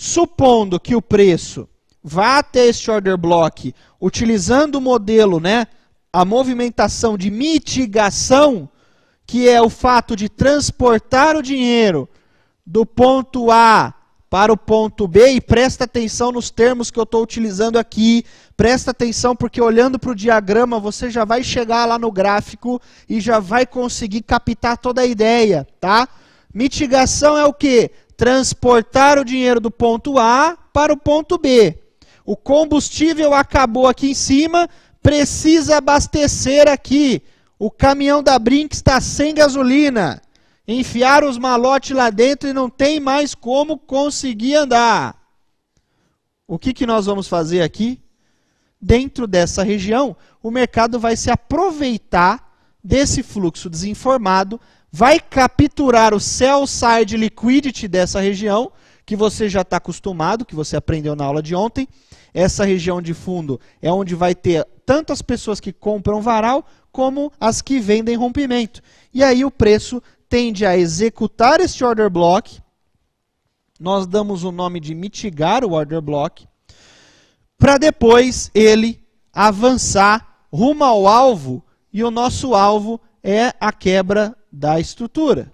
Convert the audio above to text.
Supondo que o preço vá até este order block utilizando o modelo, né, a movimentação de mitigação, que é o fato de transportar o dinheiro do ponto A para o ponto B, e presta atenção nos termos que eu estou utilizando aqui, presta atenção porque olhando para o diagrama você já vai chegar lá no gráfico e já vai conseguir captar toda a ideia, tá? Mitigação é o que? transportar o dinheiro do ponto A para o ponto B. O combustível acabou aqui em cima, precisa abastecer aqui. O caminhão da Brink está sem gasolina. Enfiaram os malotes lá dentro e não tem mais como conseguir andar. O que, que nós vamos fazer aqui? Dentro dessa região, o mercado vai se aproveitar desse fluxo desinformado vai capturar o sell side liquidity dessa região, que você já está acostumado, que você aprendeu na aula de ontem. Essa região de fundo é onde vai ter tanto as pessoas que compram varal como as que vendem rompimento. E aí o preço tende a executar este order block. Nós damos o nome de mitigar o order block, para depois ele avançar rumo ao alvo, e o nosso alvo é a quebra da estrutura.